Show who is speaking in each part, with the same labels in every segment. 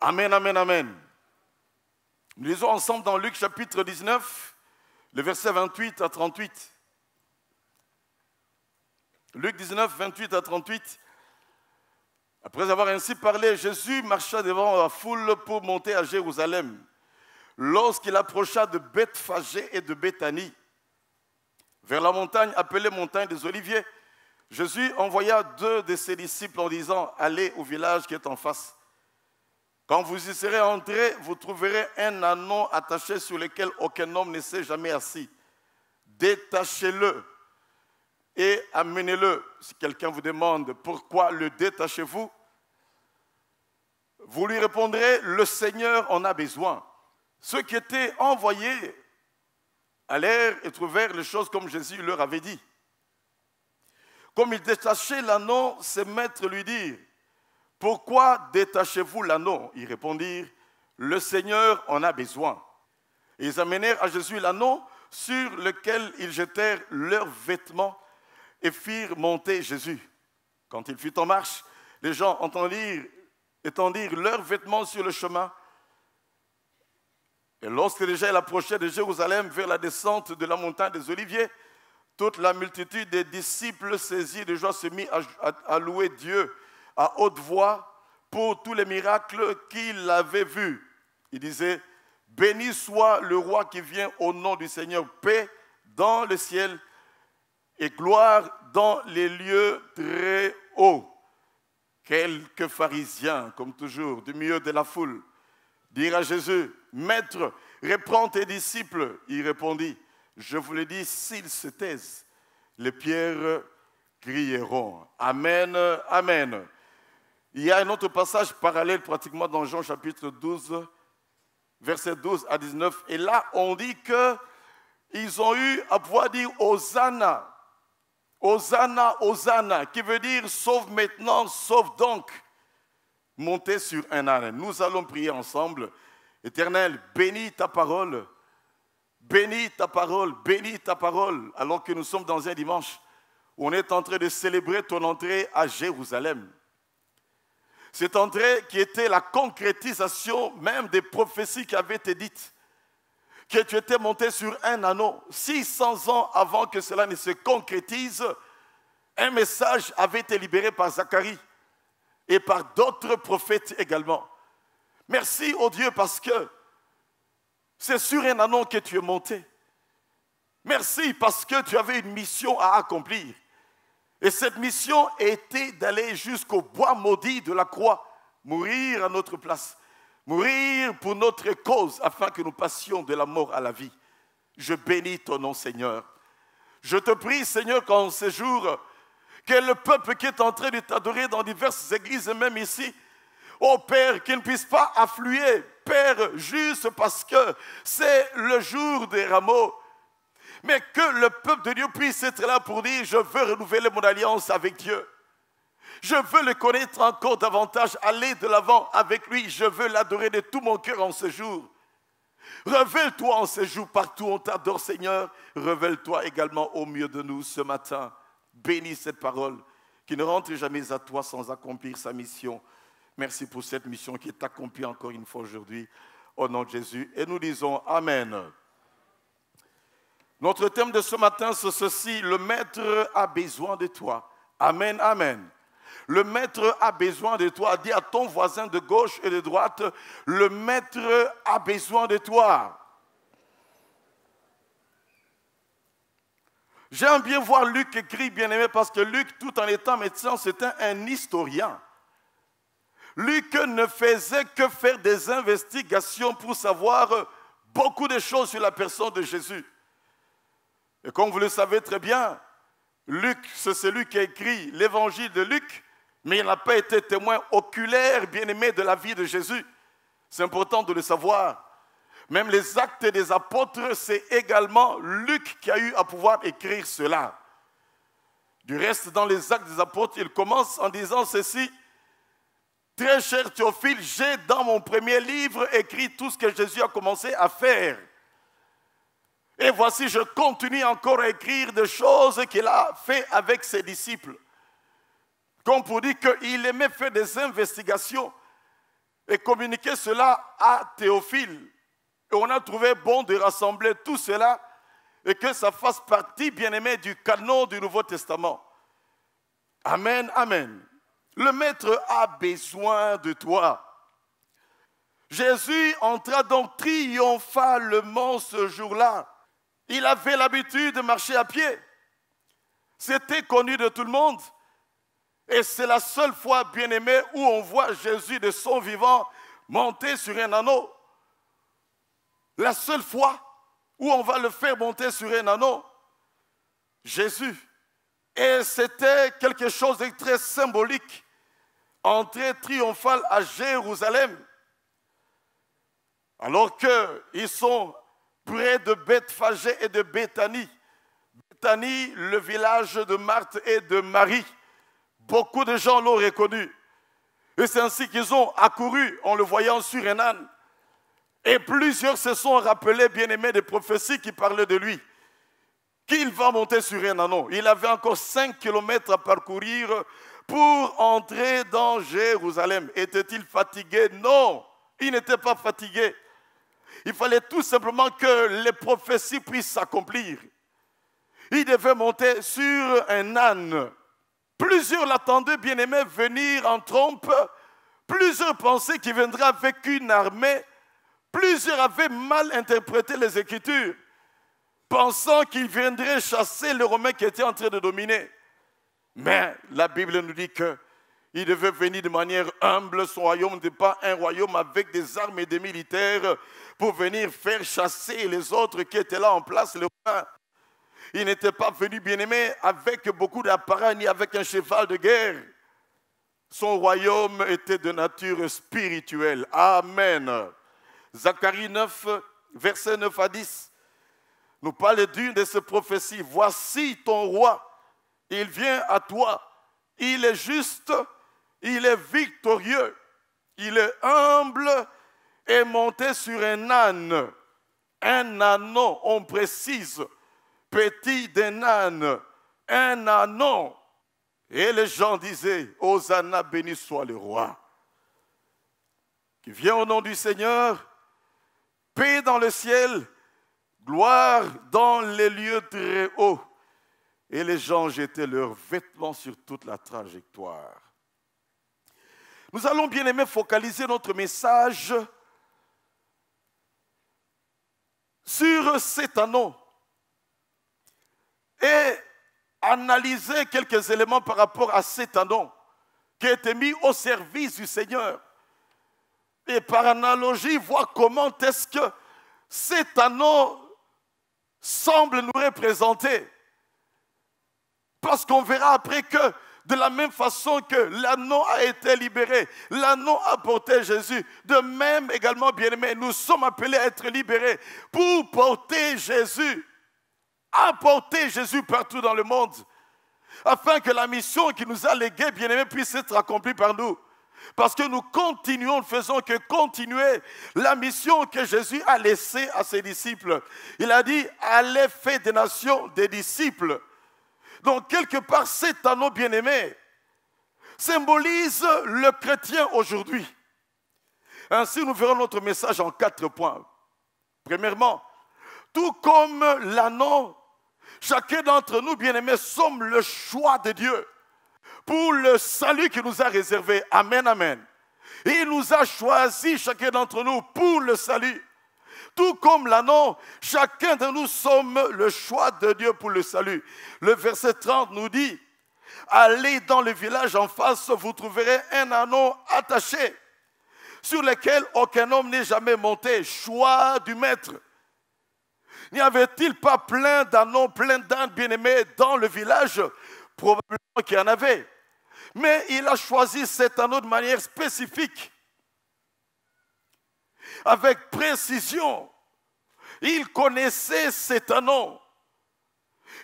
Speaker 1: Amen, amen, amen. Nous lisons ensemble dans Luc chapitre 19, le verset 28 à 38. Luc 19, 28 à 38. Après avoir ainsi parlé, Jésus marcha devant la foule pour monter à Jérusalem. Lorsqu'il approcha de Bethphagée et de Béthanie, vers la montagne appelée montagne des Oliviers, Jésus envoya deux de ses disciples en disant Allez au village qui est en face quand vous y serez entrés, vous trouverez un anneau attaché sur lequel aucun homme ne s'est jamais assis. Détachez-le et amenez-le. Si quelqu'un vous demande pourquoi le détachez-vous, vous lui répondrez, le Seigneur en a besoin. Ceux qui étaient envoyés allèrent et trouvèrent les choses comme Jésus leur avait dit. Comme il détachait l'anneau, ses maîtres lui dirent, pourquoi détachez-vous l'anneau Ils répondirent, le Seigneur en a besoin. Ils amenèrent à Jésus l'anneau sur lequel ils jetèrent leurs vêtements et firent monter Jésus. Quand il fut en marche, les gens entendirent, étendirent leurs vêtements sur le chemin. Et lorsque déjà il approchait de Jérusalem vers la descente de la montagne des Oliviers, toute la multitude des disciples saisis de joie se mit à louer Dieu à haute voix pour tous les miracles qu'il avait vus. Il disait, Béni soit le roi qui vient au nom du Seigneur, paix dans le ciel et gloire dans les lieux très hauts. Quelques pharisiens, comme toujours, du milieu de la foule, dirent à Jésus, Maître, reprends tes disciples. Il répondit, je vous le dis, s'ils se taisent, les pierres crieront. Amen, amen. Il y a un autre passage parallèle pratiquement dans Jean chapitre 12, verset 12 à 19. Et là, on dit qu'ils ont eu à pouvoir dire Hosanna. Hosanna, Hosanna, qui veut dire sauve maintenant, sauve donc. monter sur un âne. Nous allons prier ensemble. Éternel, bénis ta parole. Bénis ta parole, bénis ta parole. Alors que nous sommes dans un dimanche où on est en train de célébrer ton entrée à Jérusalem. Cet André qui était la concrétisation même des prophéties qui avaient été dites, que tu étais monté sur un anneau 600 ans avant que cela ne se concrétise. Un message avait été libéré par Zacharie et par d'autres prophètes également. Merci au Dieu parce que c'est sur un anneau que tu es monté. Merci parce que tu avais une mission à accomplir. Et cette mission était d'aller jusqu'au bois maudit de la croix, mourir à notre place, mourir pour notre cause afin que nous passions de la mort à la vie. Je bénis ton nom, Seigneur. Je te prie, Seigneur, qu'en ces jours, que le peuple qui est en train de t'adorer dans diverses églises même ici, oh Père, qu'il ne puisse pas affluer, Père, juste parce que c'est le jour des rameaux mais que le peuple de Dieu puisse être là pour dire, je veux renouveler mon alliance avec Dieu. Je veux le connaître encore davantage, aller de l'avant avec lui. Je veux l'adorer de tout mon cœur en ce jour. Révèle-toi en ce jour partout, on t'adore Seigneur. Révèle-toi également au milieu de nous ce matin. Bénis cette parole qui ne rentre jamais à toi sans accomplir sa mission. Merci pour cette mission qui est accomplie encore une fois aujourd'hui. Au nom de Jésus. Et nous disons Amen. Notre thème de ce matin, c'est ceci, le maître a besoin de toi. Amen, amen. Le maître a besoin de toi. Dis à ton voisin de gauche et de droite, le maître a besoin de toi. J'aime bien voir Luc écrit, bien-aimé, parce que Luc, tout en étant médecin, c'était un historien. Luc ne faisait que faire des investigations pour savoir beaucoup de choses sur la personne de Jésus. Et comme vous le savez très bien, Luc, c'est celui qui a écrit l'évangile de Luc, mais il n'a pas été témoin oculaire, bien-aimé, de la vie de Jésus. C'est important de le savoir. Même les actes des apôtres, c'est également Luc qui a eu à pouvoir écrire cela. Du reste, dans les actes des apôtres, il commence en disant ceci. Très cher Théophile, j'ai dans mon premier livre écrit tout ce que Jésus a commencé à faire et voici, je continue encore à écrire des choses qu'il a fait avec ses disciples. Comme pour dire qu'il aimait faire des investigations et communiquer cela à Théophile. Et on a trouvé bon de rassembler tout cela et que ça fasse partie, bien aimé, du canon du Nouveau Testament. Amen, amen. Le Maître a besoin de toi. Jésus entra donc triomphalement ce jour-là il avait l'habitude de marcher à pied. C'était connu de tout le monde. Et c'est la seule fois, bien-aimé, où on voit Jésus de son vivant monter sur un anneau. La seule fois où on va le faire monter sur un anneau, Jésus. Et c'était quelque chose de très symbolique. Entrée triomphale à Jérusalem. Alors qu'ils sont près de Bethphagée et de Bethanie, Bethanie, le village de Marthe et de Marie. Beaucoup de gens l'ont reconnu. Et c'est ainsi qu'ils ont accouru en le voyant sur un Et plusieurs se sont rappelés, bien-aimés, des prophéties qui parlaient de lui. Qu'il va monter sur un anneau. Il avait encore cinq kilomètres à parcourir pour entrer dans Jérusalem. Était-il fatigué Non, il n'était pas fatigué. Il fallait tout simplement que les prophéties puissent s'accomplir. Il devait monter sur un âne. Plusieurs l'attendaient, bien-aimé, venir en trompe. Plusieurs pensaient qu'il viendrait avec une armée. Plusieurs avaient mal interprété les Écritures, pensant qu'il viendrait chasser les Romains qui étaient en train de dominer. Mais la Bible nous dit que il devait venir de manière humble. Son royaume n'était pas un royaume avec des armes et des militaires pour venir faire chasser les autres qui étaient là en place, le Il n'était pas venu, bien-aimé, avec beaucoup d'appareils ni avec un cheval de guerre. Son royaume était de nature spirituelle. Amen. Zacharie 9, verset 9 à 10, nous parle d'une de ces prophéties. Voici ton roi, il vient à toi, il est juste il est victorieux. Il est humble et monté sur un âne. Un ânon, on précise, petit des âne. Un ânon. Et les gens disaient, Hosanna, béni soit le roi. Qui vient au nom du Seigneur, paix dans le ciel, gloire dans les lieux très hauts. Et les gens jetaient leurs vêtements sur toute la trajectoire. Nous allons bien aimer focaliser notre message sur cet anneau et analyser quelques éléments par rapport à cet anneau qui a été mis au service du Seigneur. Et par analogie, voir comment est-ce que cet anneau semble nous représenter. Parce qu'on verra après que de la même façon que l'anneau a été libéré, l'anneau a porté Jésus. De même également, bien-aimés, nous sommes appelés à être libérés pour porter Jésus. Apporter Jésus partout dans le monde. Afin que la mission qui nous a légué, bien-aimés, puisse être accomplie par nous. Parce que nous continuons, ne faisons que continuer la mission que Jésus a laissée à ses disciples. Il a dit, allez faire des nations des disciples. Donc, quelque part, cet anneau bien-aimé symbolise le chrétien aujourd'hui. Ainsi, nous verrons notre message en quatre points. Premièrement, tout comme l'anneau, chacun d'entre nous, bien-aimés, sommes le choix de Dieu pour le salut qu'il nous a réservé. Amen, amen. Il nous a choisi, chacun d'entre nous, pour le salut tout comme l'anneau, chacun de nous sommes le choix de Dieu pour le salut. Le verset 30 nous dit, allez dans le village en face, vous trouverez un anneau attaché sur lequel aucun homme n'est jamais monté. Choix du maître. N'y avait-il pas plein d'anneaux, plein d'ânes bien-aimés dans le village Probablement qu'il y en avait. Mais il a choisi cet anneau de manière spécifique avec précision. Il connaissait cet nom.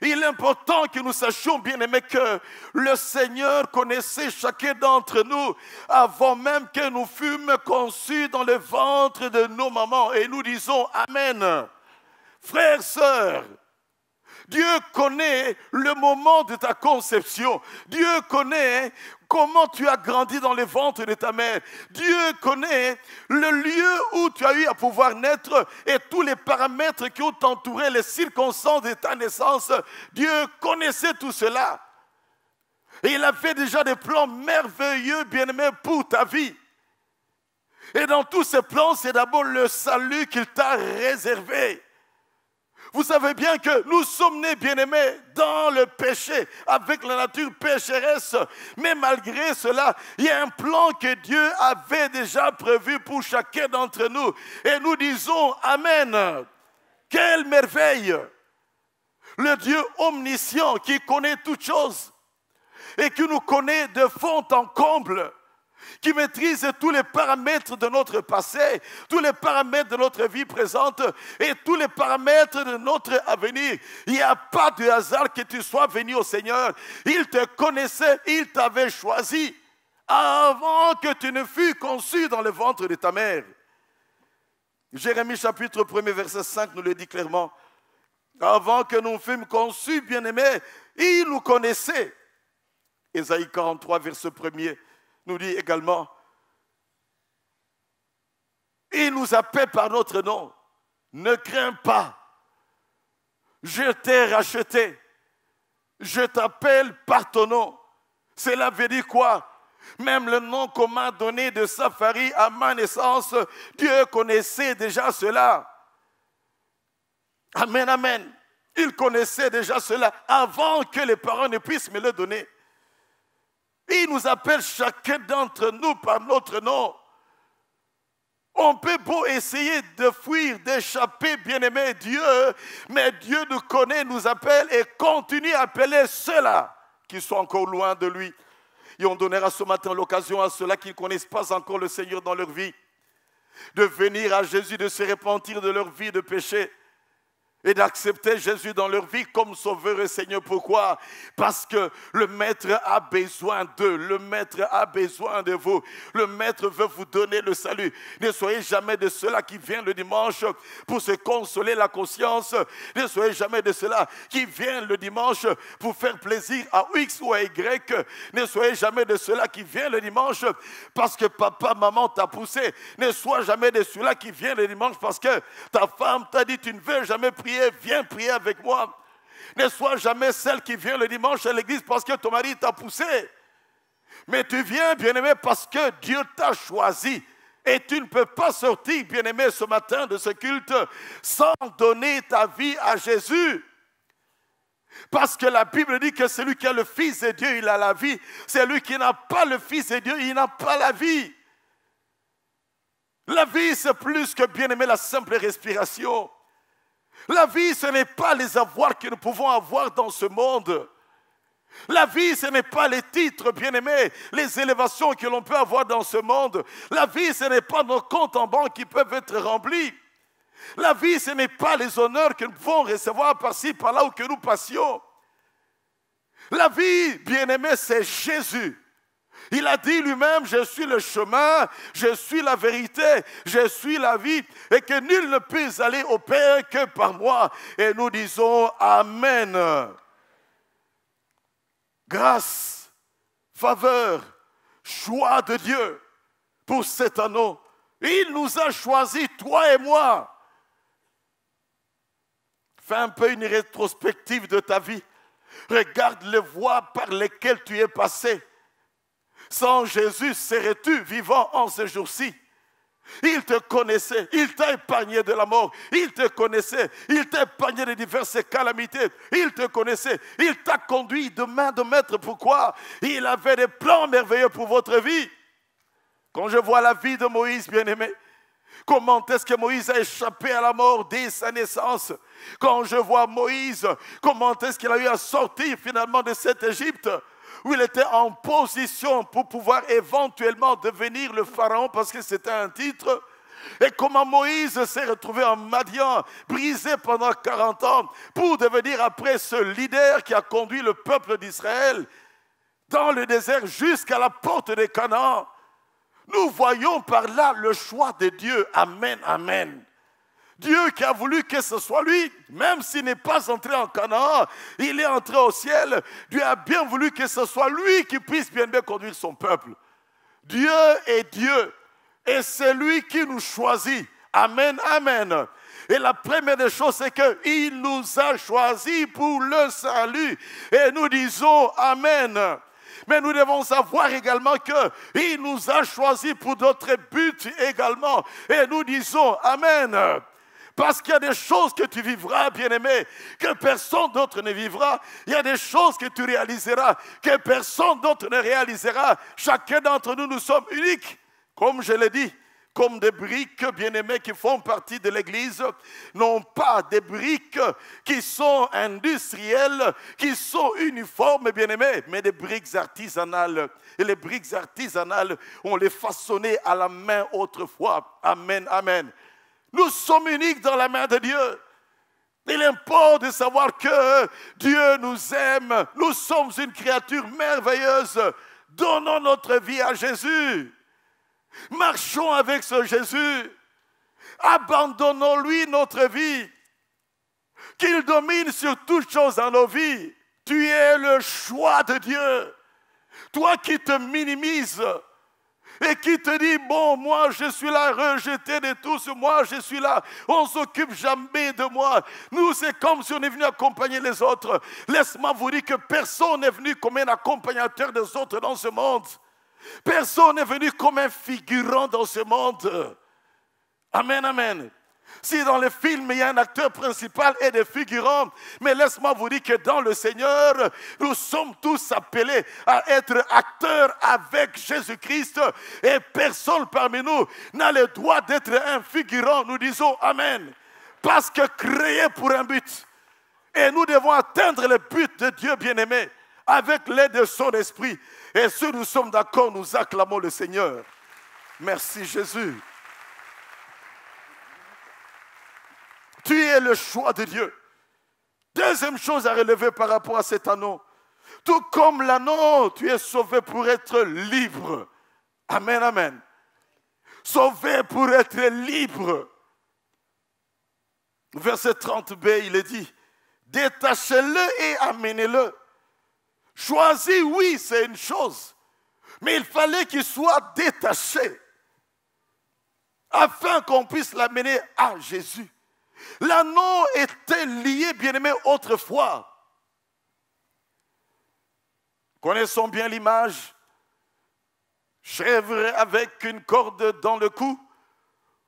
Speaker 1: Il est important que nous sachions, bien aimé que le Seigneur connaissait chacun d'entre nous avant même que nous fûmes conçus dans le ventre de nos mamans. Et nous disons Amen. Frères, sœurs, Dieu connaît le moment de ta conception. Dieu connaît comment tu as grandi dans les ventre de ta mère. Dieu connaît le lieu où tu as eu à pouvoir naître et tous les paramètres qui ont entouré les circonstances de ta naissance. Dieu connaissait tout cela. Et il a fait déjà des plans merveilleux, bien aimés, pour ta vie. Et dans tous ces plans, c'est d'abord le salut qu'il t'a réservé. Vous savez bien que nous sommes nés bien-aimés dans le péché, avec la nature pécheresse. Mais malgré cela, il y a un plan que Dieu avait déjà prévu pour chacun d'entre nous. Et nous disons Amen. Quelle merveille Le Dieu omniscient qui connaît toutes choses et qui nous connaît de fond en comble qui maîtrise tous les paramètres de notre passé, tous les paramètres de notre vie présente et tous les paramètres de notre avenir. Il n'y a pas de hasard que tu sois venu au Seigneur. Il te connaissait, il t'avait choisi avant que tu ne fusses conçu dans le ventre de ta mère. Jérémie chapitre 1 verset 5 nous le dit clairement. Avant que nous fûmes conçus, bien-aimés, il nous connaissait. Ésaïe 43 verset 1er nous dit également, il nous appelle par notre nom. Ne crains pas. Je t'ai racheté. Je t'appelle par ton nom. Cela veut dire quoi Même le nom qu'on m'a donné de Safari à ma naissance, Dieu connaissait déjà cela. Amen, amen. Il connaissait déjà cela avant que les parents ne puissent me le donner. Il nous appelle chacun d'entre nous par notre nom. On peut beau essayer de fuir, d'échapper, bien-aimé Dieu, mais Dieu nous connaît, nous appelle et continue à appeler ceux-là qui sont encore loin de lui. Et on donnera ce matin l'occasion à ceux-là qui ne connaissent pas encore le Seigneur dans leur vie de venir à Jésus, de se repentir de leur vie de péché et d'accepter Jésus dans leur vie comme sauveur et Seigneur. Pourquoi Parce que le Maître a besoin d'eux, le Maître a besoin de vous, le Maître veut vous donner le salut. Ne soyez jamais de ceux-là qui viennent le dimanche pour se consoler la conscience, ne soyez jamais de ceux-là qui viennent le dimanche pour faire plaisir à X ou à Y, ne soyez jamais de ceux-là qui viennent le dimanche parce que papa, maman t'a poussé, ne sois jamais de ceux-là qui viennent le dimanche parce que ta femme t'a dit tu ne veux jamais prier viens prier avec moi. Ne sois jamais celle qui vient le dimanche à l'église parce que ton mari t'a poussé. Mais tu viens, bien-aimé, parce que Dieu t'a choisi. Et tu ne peux pas sortir, bien-aimé, ce matin de ce culte sans donner ta vie à Jésus. Parce que la Bible dit que celui qui a le Fils de Dieu, il a la vie. Celui qui n'a pas le Fils de Dieu, il n'a pas la vie. La vie, c'est plus que bien aimé la simple respiration. La vie, ce n'est pas les avoirs que nous pouvons avoir dans ce monde. La vie, ce n'est pas les titres, bien-aimés, les élévations que l'on peut avoir dans ce monde. La vie, ce n'est pas nos comptes en banque qui peuvent être remplis. La vie, ce n'est pas les honneurs que nous pouvons recevoir par-ci, par-là ou que nous passions. La vie, bien-aimé, c'est Jésus. Il a dit lui-même, je suis le chemin, je suis la vérité, je suis la vie, et que nul ne puisse aller au Père que par moi. Et nous disons Amen. Grâce, faveur, choix de Dieu pour cet anneau. Il nous a choisis, toi et moi. Fais un peu une rétrospective de ta vie. Regarde les voies par lesquelles tu es passé sans Jésus serais-tu vivant en ce jour-ci il te connaissait, il t'a épargné de la mort, il te connaissait, il t'a épargné de diverses calamités, il te connaissait, il t'a conduit de main de maître. Pourquoi Il avait des plans merveilleux pour votre vie. Quand je vois la vie de Moïse, bien-aimé, Comment est-ce que Moïse a échappé à la mort dès sa naissance Quand je vois Moïse, comment est-ce qu'il a eu à sortir finalement de cette Égypte où il était en position pour pouvoir éventuellement devenir le pharaon parce que c'était un titre. Et comment Moïse s'est retrouvé en Madian, brisé pendant 40 ans, pour devenir après ce leader qui a conduit le peuple d'Israël dans le désert jusqu'à la porte des Canaan. Nous voyons par là le choix de Dieu. Amen, amen. Dieu qui a voulu que ce soit lui, même s'il n'est pas entré en Canaan, il est entré au ciel. Dieu a bien voulu que ce soit lui qui puisse bien bien conduire son peuple. Dieu est Dieu et c'est lui qui nous choisit. Amen, amen. Et la première des choses, c'est qu'il nous a choisis pour le salut. Et nous disons Amen. Mais nous devons savoir également qu'il nous a choisis pour d'autres buts également. Et nous disons Amen. Parce qu'il y a des choses que tu vivras, bien-aimé, que personne d'autre ne vivra. Il y a des choses que tu réaliseras, que personne d'autre ne réalisera. Chacun d'entre nous, nous sommes uniques. Comme je l'ai dit, comme des briques, bien-aimés, qui font partie de l'Église, non pas des briques qui sont industrielles, qui sont uniformes, bien-aimés, mais des briques artisanales. Et les briques artisanales, on les façonnait à la main autrefois. Amen, amen. Nous sommes uniques dans la main de Dieu. Il importe de savoir que Dieu nous aime. Nous sommes une créature merveilleuse. Donnons notre vie à Jésus. Marchons avec ce Jésus. Abandonnons-lui notre vie. Qu'il domine sur toutes choses dans nos vies. Tu es le choix de Dieu. Toi qui te minimises, et qui te dit, bon, moi je suis là rejeté de tous, moi je suis là, on ne s'occupe jamais de moi. Nous, c'est comme si on est venu accompagner les autres. Laisse-moi vous dire que personne n'est venu comme un accompagnateur des autres dans ce monde. Personne n'est venu comme un figurant dans ce monde. Amen, amen. Si dans le film, il y a un acteur principal et des figurants, mais laisse-moi vous dire que dans le Seigneur, nous sommes tous appelés à être acteurs avec Jésus-Christ et personne parmi nous n'a le droit d'être un figurant. Nous disons Amen. Parce que créé pour un but. Et nous devons atteindre le but de Dieu bien-aimé avec l'aide de son esprit. Et si nous sommes d'accord, nous acclamons le Seigneur. Merci Jésus. Tu es le choix de Dieu. Deuxième chose à relever par rapport à cet anneau. Tout comme l'anneau, tu es sauvé pour être libre. Amen, amen. Sauvé pour être libre. Verset 30b, il est dit, détachez-le et amenez-le. Choisi, oui, c'est une chose, mais il fallait qu'il soit détaché afin qu'on puisse l'amener à Jésus. L'anneau était lié, bien-aimé, autrefois. Connaissons bien l'image. Chèvre avec une corde dans le cou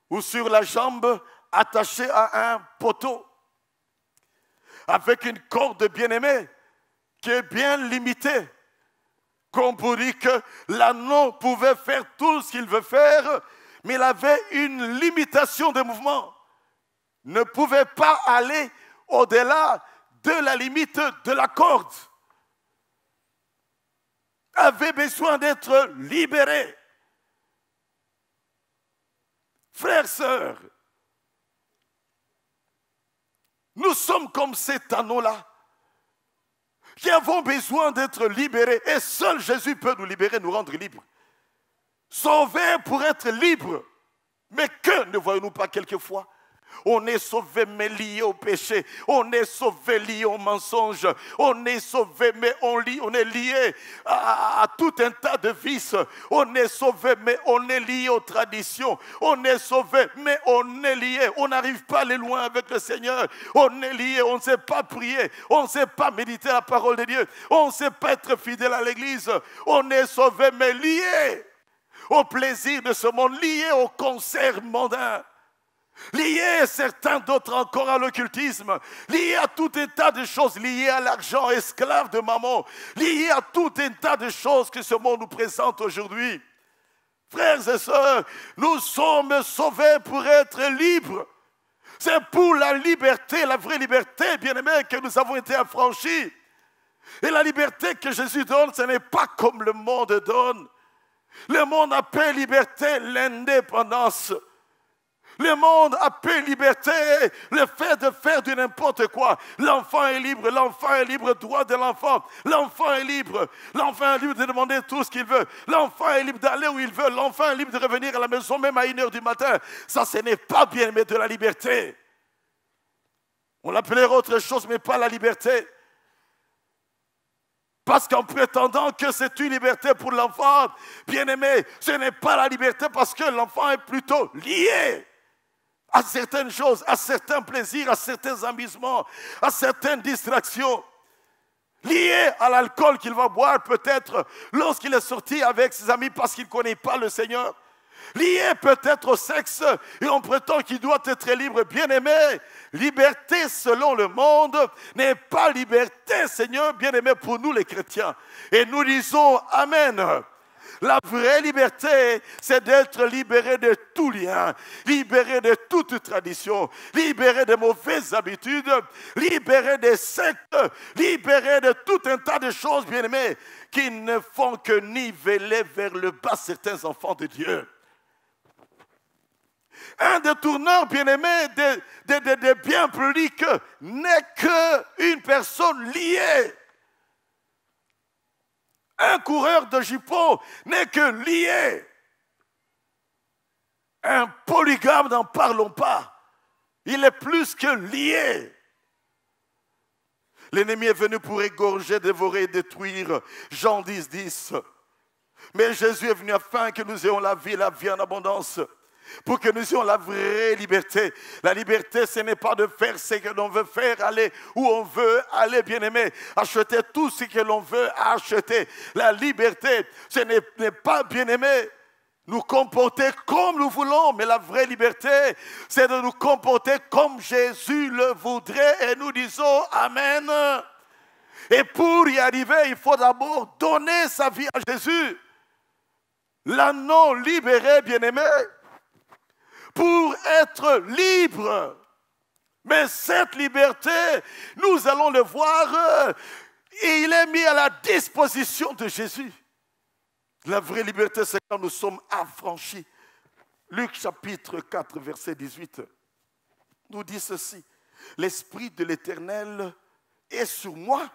Speaker 1: ou sur la jambe attachée à un poteau. Avec une corde bien-aimée qui est bien limitée. Qu'on pourrait que l'anneau pouvait faire tout ce qu'il veut faire, mais il avait une limitation de mouvement ne pouvait pas aller au-delà de la limite de la corde, avait besoin d'être libéré. Frères, sœurs, nous sommes comme cet anneau-là, qui avons besoin d'être libérés. Et seul Jésus peut nous libérer, nous rendre libres. Sauver pour être libres. Mais que ne voyons-nous pas quelquefois on est sauvé, mais lié au péché. On est sauvé, lié au mensonge. On est sauvé, mais on, lit. on est lié à, tout un tas de vices. On est sauvé, mais on est lié aux traditions. On est sauvé, mais on est lié. On n'arrive pas à aller loin avec le Seigneur. On est lié. On ne sait pas prier. On ne sait pas méditer la parole de Dieu. On ne sait pas être fidèle à l'Église. On est sauvé, mais lié au plaisir de ce monde, lié au concert mondain liés certains d'autres encore à l'occultisme, liés à tout état de choses, liés à l'argent esclave de maman, liés à tout état de choses que ce monde nous présente aujourd'hui. Frères et sœurs, nous sommes sauvés pour être libres. C'est pour la liberté, la vraie liberté, bien aimé, que nous avons été affranchis. Et la liberté que Jésus donne, ce n'est pas comme le monde donne. Le monde appelle liberté l'indépendance. Le monde a liberté. Le fait de faire de n'importe quoi. L'enfant est libre. L'enfant est libre. Droit de l'enfant. L'enfant est libre. L'enfant est libre de demander tout ce qu'il veut. L'enfant est libre d'aller où il veut. L'enfant est libre de revenir à la maison même à une heure du matin. Ça, ce n'est pas bien, mais de la liberté. On l'appelait autre chose, mais pas la liberté. Parce qu'en prétendant que c'est une liberté pour l'enfant, bien aimé, ce n'est pas la liberté parce que l'enfant est plutôt lié à certaines choses, à certains plaisirs, à certains amusements, à certaines distractions liées à l'alcool qu'il va boire peut-être lorsqu'il est sorti avec ses amis parce qu'il ne connaît pas le Seigneur. Lié peut-être au sexe et on prétend qu'il doit être libre. Bien-aimé, liberté selon le monde n'est pas liberté, Seigneur, bien-aimé pour nous les chrétiens. Et nous disons Amen. La vraie liberté, c'est d'être libéré de tout lien, libéré de toute tradition, libéré de mauvaises habitudes, libéré des sectes, libéré de tout un tas de choses, bien aimées, qui ne font que niveler vers le bas certains enfants de Dieu. Un détourneur bien-aimé des biens publics n'est qu'une personne liée un coureur de jupons n'est que lié. Un polygame, n'en parlons pas. Il est plus que lié. L'ennemi est venu pour égorger, dévorer, détruire. Jean 10, 10. Mais Jésus est venu afin que nous ayons la vie, la vie en abondance pour que nous ayons la vraie liberté. La liberté, ce n'est pas de faire ce que l'on veut faire, aller où on veut aller, bien-aimé, acheter tout ce que l'on veut acheter. La liberté, ce n'est pas, bien-aimé, nous comporter comme nous voulons, mais la vraie liberté, c'est de nous comporter comme Jésus le voudrait et nous disons Amen. Et pour y arriver, il faut d'abord donner sa vie à Jésus. L'anneau libéré, bien-aimé, pour être libre. Mais cette liberté, nous allons le voir, et euh, il est mis à la disposition de Jésus. La vraie liberté, c'est quand nous sommes affranchis. Luc chapitre 4, verset 18, nous dit ceci. L'Esprit de l'Éternel est sur moi.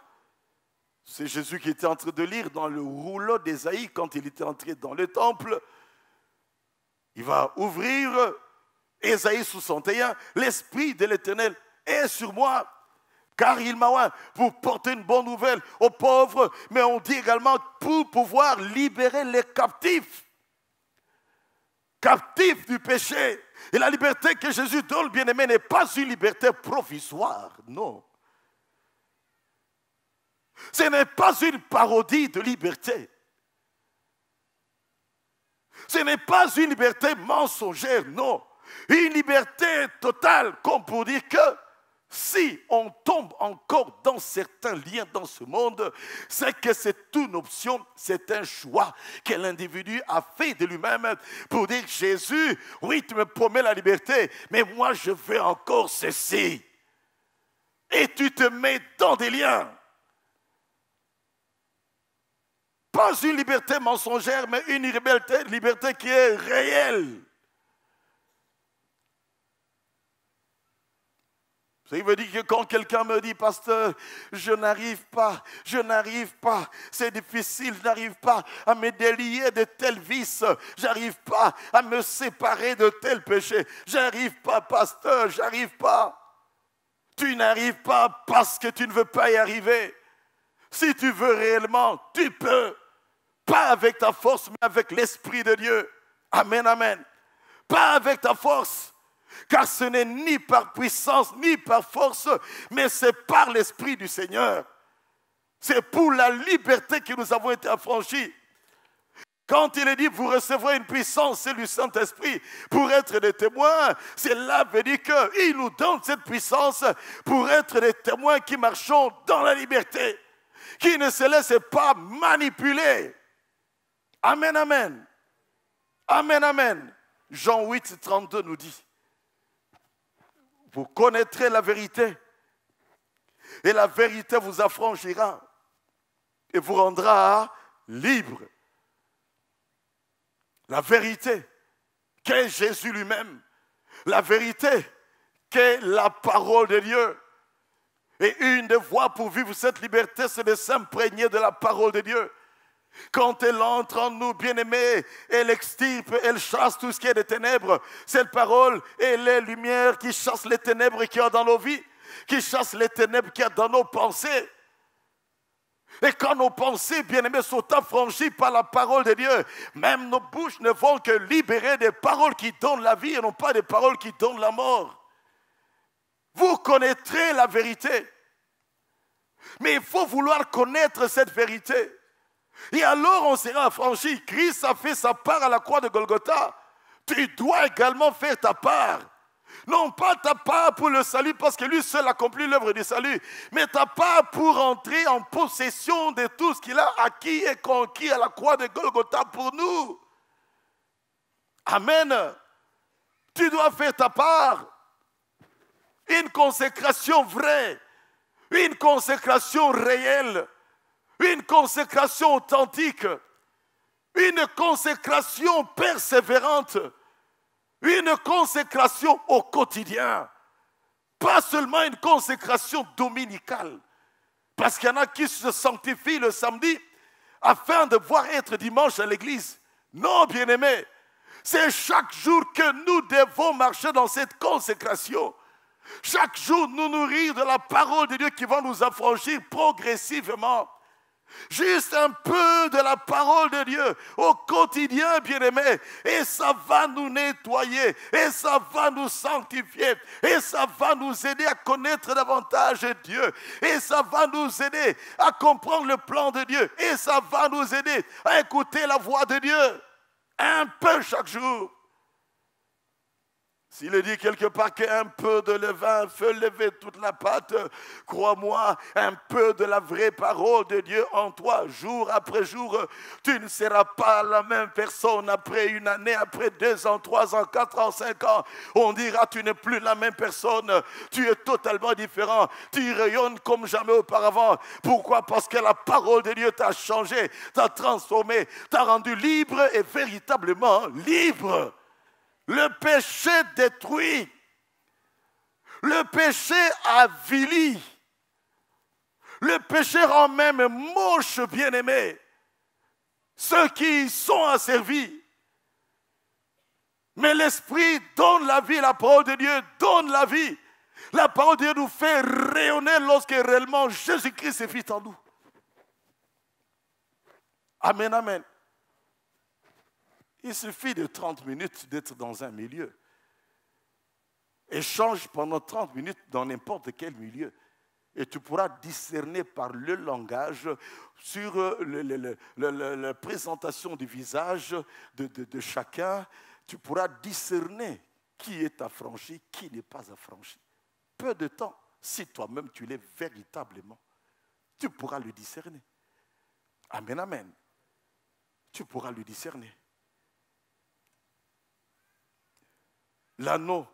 Speaker 1: C'est Jésus qui était en train de lire dans le rouleau d'Ésaïe quand il était entré dans le temple. Il va ouvrir Ésaïe 61, l'Esprit de l'Éternel est sur moi, car il m'a oint pour porter une bonne nouvelle aux pauvres, mais on dit également pour pouvoir libérer les captifs, captifs du péché. Et la liberté que Jésus donne, bien-aimé, n'est pas une liberté provisoire, non. Ce n'est pas une parodie de liberté. Ce n'est pas une liberté mensongère, non. Une liberté totale, comme pour dire que si on tombe encore dans certains liens dans ce monde, c'est que c'est une option, c'est un choix que l'individu a fait de lui-même pour dire Jésus, oui, tu me promets la liberté, mais moi je veux encore ceci. Et tu te mets dans des liens. Pas une liberté mensongère, mais une liberté qui est réelle. Il veut dire que quand quelqu'un me dit, pasteur, je n'arrive pas, je n'arrive pas, c'est difficile, je n'arrive pas à me délier de tels vices, j'arrive pas à me séparer de tels péchés, j'arrive pas, pasteur, j'arrive pas. Tu n'arrives pas parce que tu ne veux pas y arriver. Si tu veux réellement, tu peux. Pas avec ta force, mais avec l'Esprit de Dieu. Amen, amen. Pas avec ta force, car ce n'est ni par puissance, ni par force, mais c'est par l'Esprit du Seigneur. C'est pour la liberté que nous avons été affranchis. Quand il est dit, vous recevrez une puissance, c'est du Saint-Esprit, pour être des témoins, c'est là veut dire qu'il nous donne cette puissance pour être des témoins qui marchons dans la liberté, qui ne se laissent pas manipuler. Amen, amen. Amen, amen. Jean 8, 32 nous dit, vous connaîtrez la vérité. Et la vérité vous affranchira et vous rendra libre. La vérité qu'est Jésus lui-même. La vérité qu'est la parole de Dieu. Et une des voies pour vivre cette liberté, c'est de s'imprégner de la parole de Dieu. Quand elle entre en nous, bien-aimés, elle extirpe, elle chasse tout ce qui est des ténèbres. Cette parole, est les lumière qui chasse les ténèbres qu'il y a dans nos vies, qui chasse les ténèbres qu'il y a dans nos pensées. Et quand nos pensées, bien-aimés, sont affranchies par la parole de Dieu, même nos bouches ne vont que libérer des paroles qui donnent la vie et non pas des paroles qui donnent la mort. Vous connaîtrez la vérité. Mais il faut vouloir connaître cette vérité. Et alors on sera affranchi. Christ a fait sa part à la croix de Golgotha. Tu dois également faire ta part. Non pas ta part pour le salut, parce que lui seul accomplit l'œuvre du salut, mais ta part pour entrer en possession de tout ce qu'il a acquis et conquis à la croix de Golgotha pour nous. Amen. Tu dois faire ta part. Une consécration vraie, une consécration réelle une consécration authentique, une consécration persévérante, une consécration au quotidien. Pas seulement une consécration dominicale. Parce qu'il y en a qui se sanctifient le samedi afin de voir être dimanche à l'église. Non, bien-aimés, c'est chaque jour que nous devons marcher dans cette consécration. Chaque jour, nous nourrir de la parole de Dieu qui va nous affranchir progressivement. Juste un peu de la parole de Dieu au quotidien, bien-aimé. Et ça va nous nettoyer, et ça va nous sanctifier, et ça va nous aider à connaître davantage Dieu, et ça va nous aider à comprendre le plan de Dieu, et ça va nous aider à écouter la voix de Dieu un peu chaque jour. S'il est dit quelque part qu'un peu de levain fait lever toute la pâte, crois-moi, un peu de la vraie parole de Dieu en toi, jour après jour, tu ne seras pas la même personne après une année, après deux ans, trois ans, quatre ans, cinq ans. On dira, tu n'es plus la même personne, tu es totalement différent, tu rayonnes comme jamais auparavant. Pourquoi Parce que la parole de Dieu t'a changé, t'a transformé, t'a rendu libre et véritablement libre. Le péché détruit. Le péché avilit. Le péché rend même moche, bien-aimé, ceux qui sont asservis. Mais l'Esprit donne la vie, la parole de Dieu donne la vie. La parole de Dieu nous fait rayonner lorsque réellement Jésus-Christ est fit en nous. Amen, amen. Il suffit de 30 minutes d'être dans un milieu. Échange pendant 30 minutes dans n'importe quel milieu. Et tu pourras discerner par le langage, sur la présentation du visage de chacun, tu pourras discerner qui est affranchi, qui n'est pas affranchi. Peu de temps, si toi-même tu l'es véritablement, tu pourras le discerner. Amen, amen. Tu pourras le discerner. l'anneau.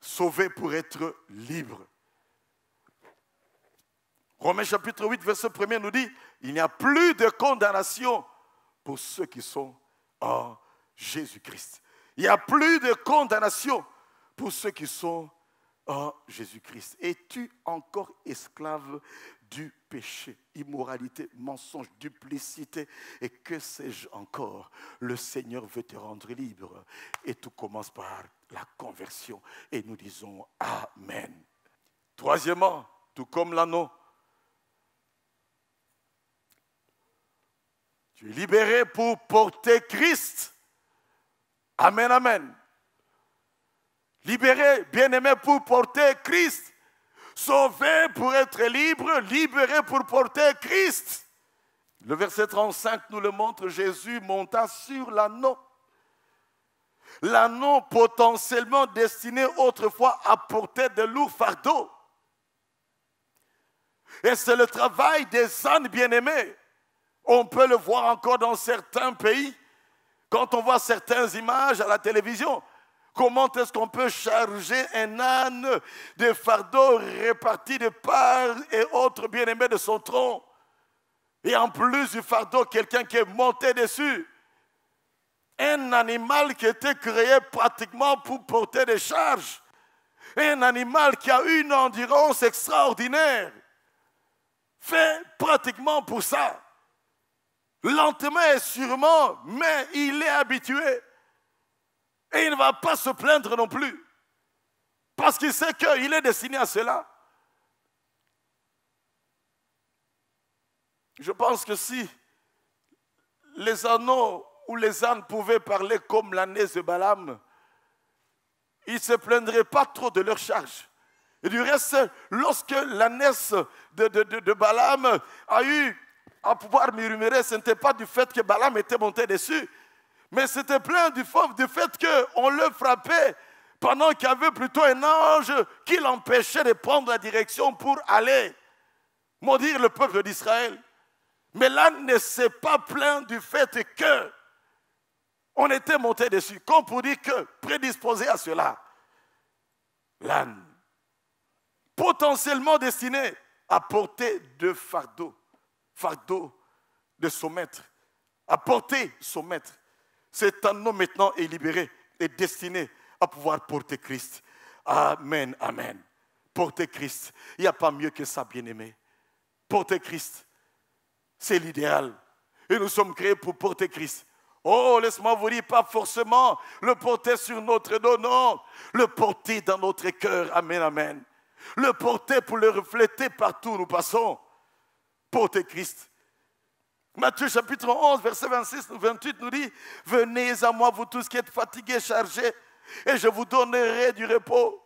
Speaker 1: Sauvé pour être libre. Romains chapitre 8, verset 1 nous dit, il n'y a plus de condamnation pour ceux qui sont en Jésus-Christ. Il n'y a plus de condamnation pour ceux qui sont en Jésus-Christ. Es-tu encore esclave du péché, immoralité, mensonge, duplicité et que sais-je encore. Le Seigneur veut te rendre libre. Et tout commence par la conversion. Et nous disons Amen. Troisièmement, tout comme l'anneau, tu es libéré pour porter Christ. Amen, amen. Libéré, bien-aimé, pour porter Christ. Sauvé pour être libre, libéré pour porter Christ. Le verset 35 nous le montre, Jésus monta sur l'anneau. L'anneau potentiellement destiné autrefois à porter de lourds fardeaux. Et c'est le travail des ânes bien-aimés. On peut le voir encore dans certains pays. Quand on voit certaines images à la télévision, Comment est-ce qu'on peut charger un âne de fardeaux répartis de part et autres bien-aimés de son tronc Et en plus du fardeau, quelqu'un qui est monté dessus. Un animal qui était créé pratiquement pour porter des charges. Un animal qui a une endurance extraordinaire. Fait pratiquement pour ça. Lentement et sûrement, mais il est habitué. Et il ne va pas se plaindre non plus. Parce qu'il sait qu'il est destiné à cela. Je pense que si les anneaux ou les ânes pouvaient parler comme l'année de Balaam, ils ne se plaindraient pas trop de leur charge. Et du reste, lorsque l'ânesse de, de, Balaam a eu à pouvoir murmurer, ce n'était pas du fait que Balaam était monté dessus, mais c'était plein du fait qu'on le frappait pendant qu'il y avait plutôt un ange qui l'empêchait de prendre la direction pour aller maudire le peuple d'Israël. Mais l'âne ne s'est pas plaint du fait que on était monté dessus, comme pour dire que prédisposé à cela, l'âne, potentiellement destiné à porter deux fardeaux, fardeaux de son maître, à porter son maître. Cet anneau maintenant est libéré, est destiné à pouvoir porter Christ. Amen, amen. Porter Christ. Il n'y a pas mieux que ça, bien-aimé. Porter Christ, c'est l'idéal. Et nous sommes créés pour porter Christ. Oh, laisse-moi vous dire, pas forcément le porter sur notre dos, non. Le porter dans notre cœur. Amen, amen. Le porter pour le refléter partout où nous passons. Porter Christ. Matthieu chapitre 11, verset 26 28 nous dit, venez à moi vous tous qui êtes fatigués, chargés, et je vous donnerai du repos.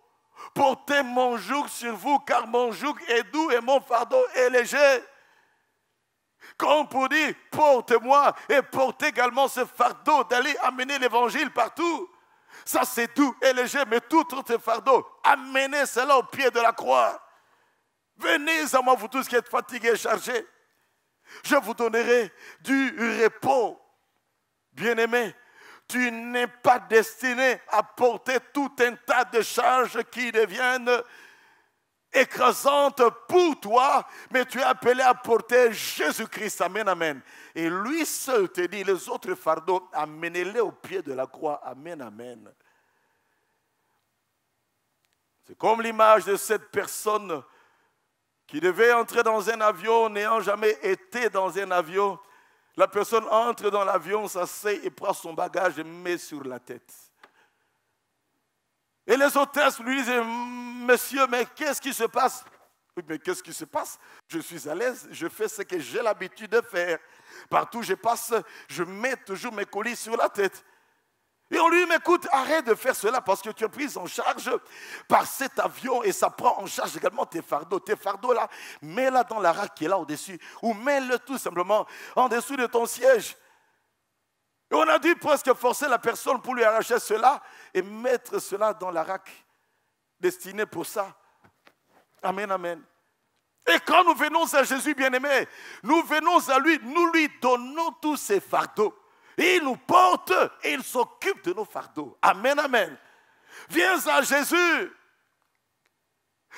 Speaker 1: Portez mon joug sur vous, car mon joug est doux et mon fardeau est léger. Comme pour dire, « moi et Portez également ce fardeau d'aller amener l'évangile partout. Ça, c'est doux et léger, mais tout autre fardeau, amenez cela au pied de la croix. Venez à moi, vous tous qui êtes fatigués et chargés. Je vous donnerai du repos. Bien-aimé, tu n'es pas destiné à porter tout un tas de charges qui deviennent écrasantes pour toi, mais tu es appelé à porter Jésus-Christ. Amen, amen. Et lui seul te dit, les autres fardeaux, amenez-les au pied de la croix. Amen, amen. C'est comme l'image de cette personne qui devait entrer dans un avion n'ayant jamais été dans un avion. La personne entre dans l'avion, s'asseye et prend son bagage et met sur la tête. Et les hôtesses lui disent, monsieur, mais qu'est-ce qui se passe mais qu'est-ce qui se passe Je suis à l'aise, je fais ce que j'ai l'habitude de faire. Partout où je passe, je mets toujours mes colis sur la tête. Et on lui dit, écoute, arrête de faire cela parce que tu es pris en charge par cet avion et ça prend en charge également tes fardeaux. Tes fardeaux là, mets-la dans la rack qui est là au-dessus ou mets-le tout simplement en dessous de ton siège. Et on a dû presque forcer la personne pour lui arracher cela et mettre cela dans la rack destinée pour ça. Amen, amen. Et quand nous venons à Jésus bien-aimé, nous venons à lui, nous lui donnons tous ses fardeaux il nous porte et il s'occupe de nos fardeaux. Amen, amen. Viens à Jésus.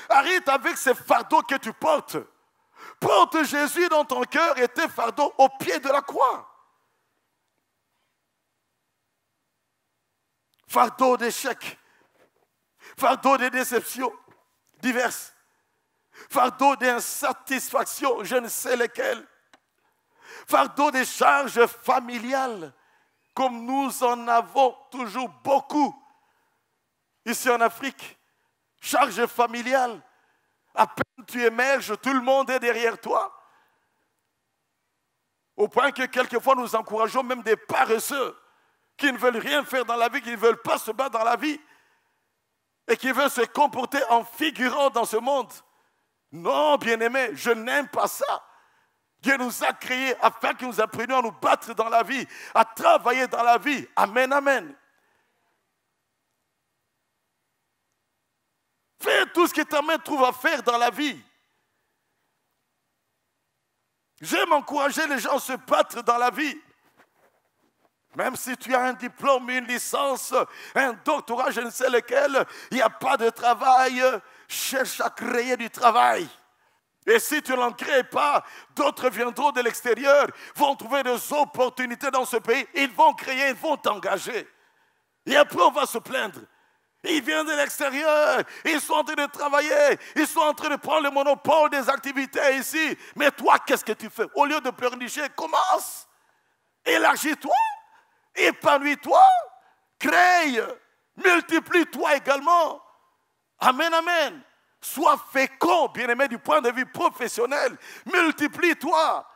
Speaker 1: Arrête avec ces fardeaux que tu portes. Porte Jésus dans ton cœur et tes fardeaux au pied de la croix. Fardeau d'échecs. fardeau de déceptions diverses, fardeau d'insatisfaction, je ne sais lesquelles, fardeau des charges familiales, comme nous en avons toujours beaucoup ici en Afrique. Charges familiales. À peine tu émerges, tout le monde est derrière toi. Au point que quelquefois nous encourageons même des paresseux qui ne veulent rien faire dans la vie, qui ne veulent pas se battre dans la vie et qui veulent se comporter en figurant dans ce monde. Non, bien-aimé, je n'aime pas ça. Dieu nous a créés afin que nous apprenions à nous battre dans la vie, à travailler dans la vie. Amen, amen. Fais tout ce que ta main trouve à faire dans la vie. J'aime encourager les gens à se battre dans la vie. Même si tu as un diplôme, une licence, un doctorat, je ne sais lequel, il n'y a pas de travail. Cherche à créer du travail. Et si tu n'en crées pas, d'autres viendront de l'extérieur, vont trouver des opportunités dans ce pays. Ils vont créer, ils vont t'engager. Et après, on va se plaindre. Ils viennent de l'extérieur, ils sont en train de travailler, ils sont en train de prendre le monopole des activités ici. Mais toi, qu'est-ce que tu fais Au lieu de pleurnicher, commence. Élargis-toi, épanouis-toi, crée, multiplie-toi également. Amen, amen. Sois fécond, bien-aimé, du point de vue professionnel. Multiplie-toi.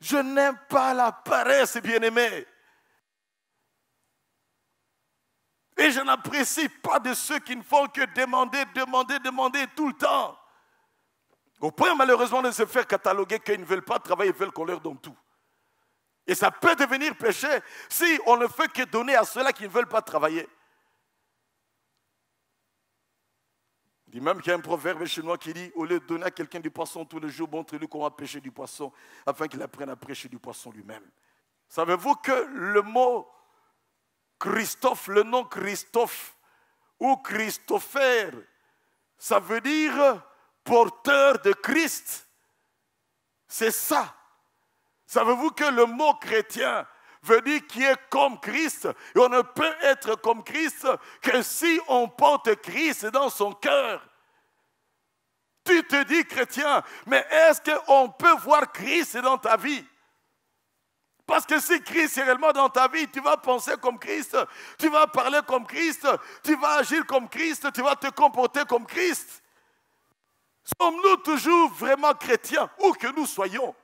Speaker 1: Je n'aime pas la paresse, bien-aimé. Et je n'apprécie pas de ceux qui ne font que demander, demander, demander tout le temps. Au point malheureusement de se faire cataloguer qu'ils ne veulent pas travailler, ils veulent qu'on leur donne tout. Et ça peut devenir péché si on ne fait que donner à ceux-là qui ne veulent pas travailler. Il même qu'il y a un proverbe chinois qui dit au lieu de donner à quelqu'un du poisson tous les jours, montre-lui va pêcher du poisson afin qu'il apprenne à pêcher du poisson lui-même. Savez-vous que le mot Christophe, le nom Christophe ou Christopher, ça veut dire porteur de Christ. C'est ça. Savez-vous que le mot chrétien, veut qui est comme Christ. Et on ne peut être comme Christ que si on porte Christ dans son cœur. Tu te dis chrétien, mais est-ce qu'on peut voir Christ dans ta vie parce que si Christ est réellement dans ta vie, tu vas penser comme Christ, tu vas parler comme Christ, tu vas agir comme Christ, tu vas te comporter comme Christ. Sommes-nous toujours vraiment chrétiens, où que nous soyons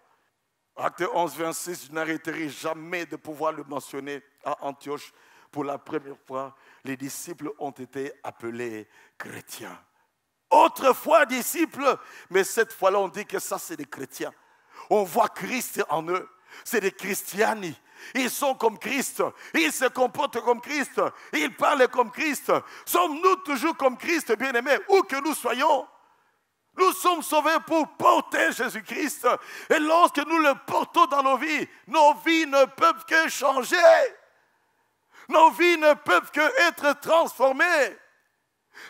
Speaker 1: Acte 11, 26, je n'arrêterai jamais de pouvoir le mentionner à Antioche. Pour la première fois, les disciples ont été appelés chrétiens. Autrefois disciples, mais cette fois-là, on dit que ça, c'est des chrétiens. On voit Christ en eux. C'est des christianis. Ils sont comme Christ. Ils se comportent comme Christ. Ils parlent comme Christ. Sommes-nous toujours comme Christ, bien-aimés, où que nous soyons nous sommes sauvés pour porter Jésus-Christ. Et lorsque nous le portons dans nos vies, nos vies ne peuvent que changer. Nos vies ne peuvent que être transformées.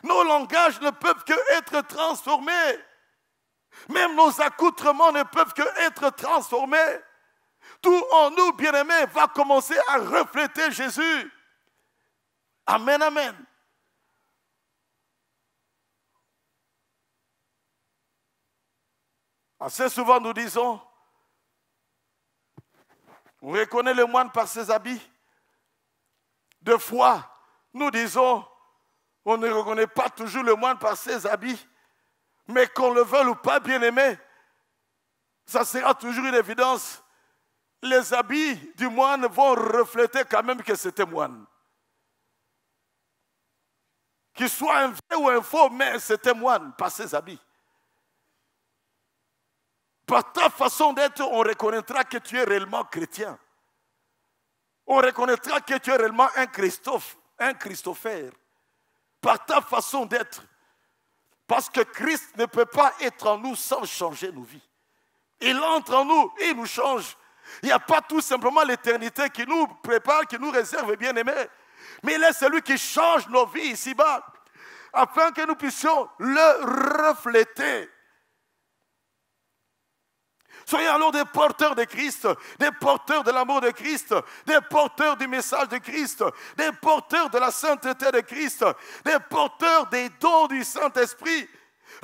Speaker 1: Nos langages ne peuvent que être transformés. Même nos accoutrements ne peuvent que être transformés. Tout en nous, bien-aimés, va commencer à refléter Jésus. Amen, amen. Assez souvent, nous disons, on reconnaît le moine par ses habits. Deux fois, nous disons, on ne reconnaît pas toujours le moine par ses habits. Mais qu'on le veuille ou pas, bien aimé, ça sera toujours une évidence. Les habits du moine vont refléter quand même que c'était moine. Qu'il soit un vrai ou un faux, mais c'était moine par ses habits. Par ta façon d'être, on reconnaîtra que tu es réellement chrétien. On reconnaîtra que tu es réellement un Christophe, un christopher. Par ta façon d'être. Parce que Christ ne peut pas être en nous sans changer nos vies. Il entre en nous, il nous change. Il n'y a pas tout simplement l'éternité qui nous prépare, qui nous réserve, bien-aimé. Mais il est celui qui change nos vies ici-bas, afin que nous puissions le refléter Soyez alors des porteurs de Christ, des porteurs de l'amour de Christ, des porteurs du message de Christ, des porteurs de la sainteté de Christ, des porteurs des dons du Saint-Esprit,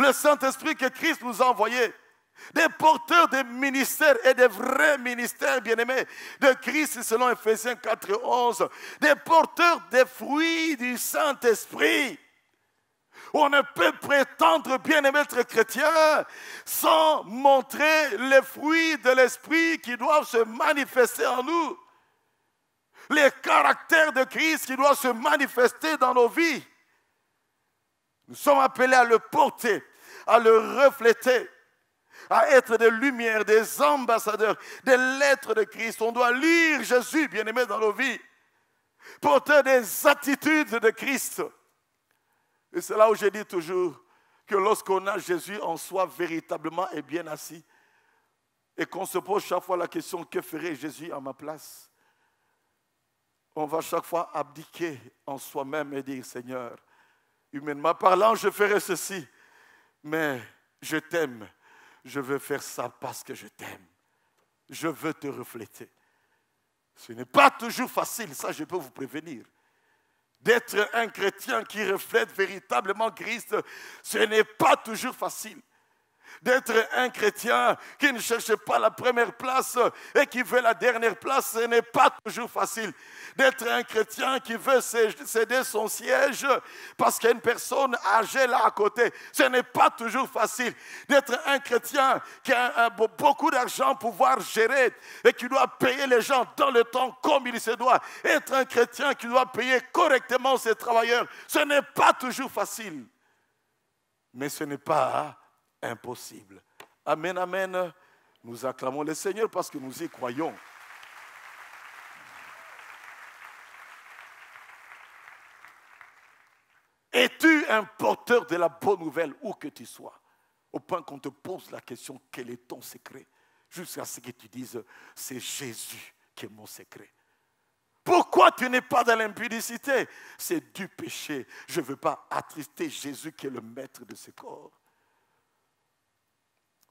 Speaker 1: le Saint-Esprit que Christ nous a envoyé des porteurs des ministères et des vrais ministères, bien-aimés, de Christ selon Ephésiens 4 et 11, des porteurs des fruits du Saint-Esprit. On ne peut prétendre bien aimer être chrétien sans montrer les fruits de l'esprit qui doivent se manifester en nous. Les caractères de Christ qui doivent se manifester dans nos vies. Nous sommes appelés à le porter, à le refléter à être des lumières, des ambassadeurs, des lettres de Christ. On doit lire Jésus, bien-aimé, dans nos vies, porter des attitudes de Christ. Et c'est là où je dis toujours que lorsqu'on a Jésus en soi véritablement et bien assis, et qu'on se pose chaque fois la question que ferait Jésus à ma place, on va chaque fois abdiquer en soi-même et dire Seigneur, humainement parlant, je ferai ceci, mais je t'aime, je veux faire ça parce que je t'aime, je veux te refléter. Ce n'est pas toujours facile, ça je peux vous prévenir d'être un chrétien qui reflète véritablement Christ, ce n'est pas toujours facile d'être un chrétien qui ne cherche pas la première place et qui veut la dernière place, ce n'est pas toujours facile. D'être un chrétien qui veut céder son siège parce qu'il y a une personne âgée là à côté, ce n'est pas toujours facile. D'être un chrétien qui a beaucoup d'argent pour pouvoir gérer et qui doit payer les gens dans le temps comme il se doit. Être un chrétien qui doit payer correctement ses travailleurs, ce n'est pas toujours facile. Mais ce n'est pas impossible. Amen, amen. Nous acclamons le Seigneur parce que nous y croyons. Es-tu un porteur de la bonne nouvelle où que tu sois Au point qu'on te pose la question, quel est ton secret Jusqu'à ce que tu dises, c'est Jésus qui est mon secret. Pourquoi tu n'es pas dans l'impudicité C'est du péché. Je ne veux pas attrister Jésus qui est le maître de ce corps.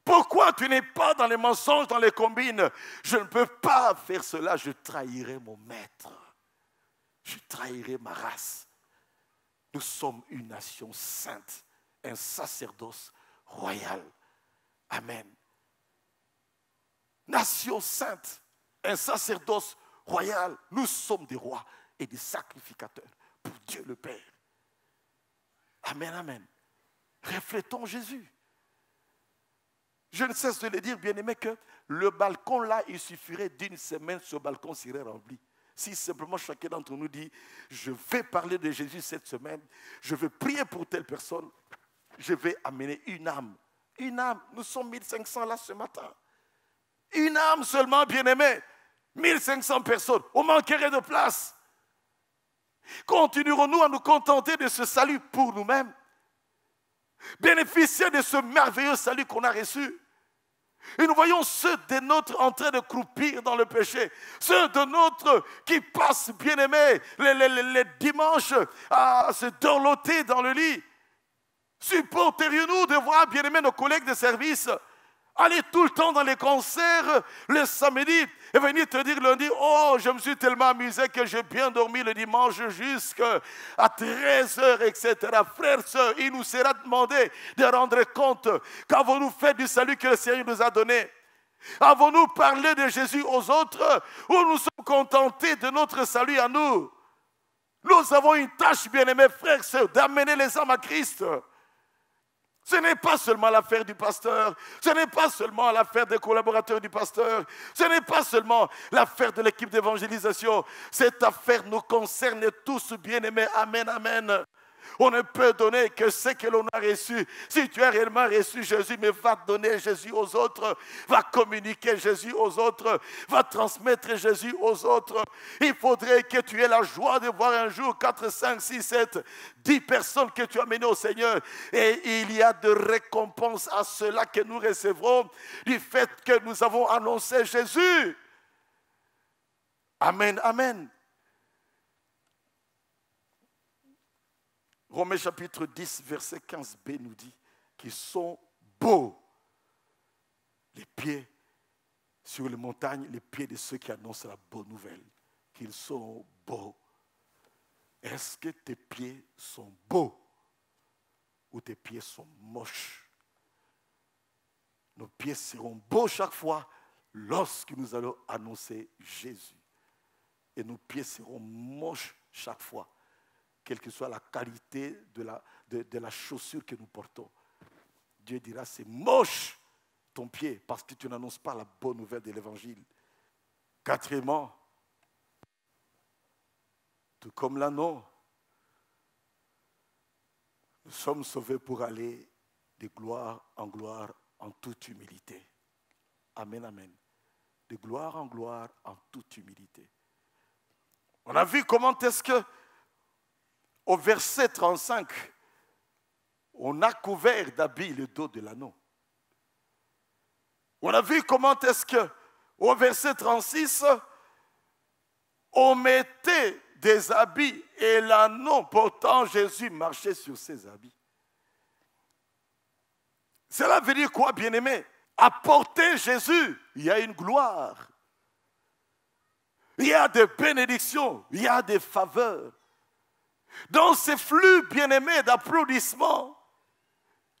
Speaker 1: Pourquoi tu n'es pas dans les mensonges, dans les combines Je ne peux pas faire cela, je trahirai mon maître. Je trahirai ma race. Nous sommes une nation sainte, un sacerdoce royal. Amen. Nation sainte, un sacerdoce royal. Nous sommes des rois et des sacrificateurs pour Dieu le Père. Amen, amen. Réflétons Jésus. Je ne cesse de le dire, bien-aimé, que le balcon là, il suffirait d'une semaine, ce balcon serait rempli. Si simplement chacun d'entre nous dit, je vais parler de Jésus cette semaine, je vais prier pour telle personne, je vais amener une âme. Une âme, nous sommes 1500 là ce matin. Une âme seulement, bien-aimé. 1500 personnes, on manquerait de place. Continuerons-nous à nous contenter de ce salut pour nous-mêmes bénéficier de ce merveilleux salut qu'on a reçu. Et nous voyons ceux de nôtres en train de croupir dans le péché, ceux de nôtres qui passent, bien-aimés, les, les, dimanches à se dorloter dans le lit. Supporterions-nous de voir, bien-aimés, nos collègues de service aller tout le temps dans les concerts le samedi et venir te dire lundi, oh, je me suis tellement amusé que j'ai bien dormi le dimanche jusqu'à 13h, etc. Frères, sœurs, il nous sera demandé de rendre compte qu'avons-nous fait du salut que le Seigneur nous a donné Avons-nous parlé de Jésus aux autres ou nous sommes contentés de notre salut à nous Nous avons une tâche, bien-aimés frères, sœurs, d'amener les hommes à Christ. Ce n'est pas seulement l'affaire du pasteur, ce n'est pas seulement l'affaire des collaborateurs du pasteur, ce n'est pas seulement l'affaire de l'équipe d'évangélisation. Cette affaire nous concerne tous, bien-aimés. Amen, amen. On ne peut donner que ce que l'on a reçu. Si tu as réellement reçu Jésus, mais va donner Jésus aux autres, va communiquer Jésus aux autres, va transmettre Jésus aux autres. Il faudrait que tu aies la joie de voir un jour 4, 5, 6, 7, 10 personnes que tu as menées au Seigneur. Et il y a de récompenses à cela que nous recevrons du fait que nous avons annoncé Jésus. Amen, amen. Romains chapitre 10, verset 15b nous dit qu'ils sont beaux les pieds sur les montagnes, les pieds de ceux qui annoncent la bonne nouvelle, qu'ils sont beaux. Est-ce que tes pieds sont beaux ou tes pieds sont moches Nos pieds seront beaux chaque fois lorsque nous allons annoncer Jésus. Et nos pieds seront moches chaque fois quelle que soit la qualité de la, de, la chaussure que nous portons. Dieu dira, c'est moche ton pied parce que tu n'annonces pas la bonne nouvelle de l'évangile. Quatrièmement, tout comme l'anneau, nous sommes sauvés pour aller de gloire en gloire en toute humilité. Amen, amen. De gloire en gloire en toute humilité. On a vu comment est-ce que au verset 35, on a couvert d'habits le dos de l'anneau. On a vu comment est-ce que, au verset 36, on mettait des habits et l'anneau, pourtant Jésus marchait sur ses habits. Cela veut dire quoi, bien-aimé Apporter Jésus, il y a une gloire, il y a des bénédictions, il y a des faveurs. Dans ces flux bien-aimé d'applaudissements,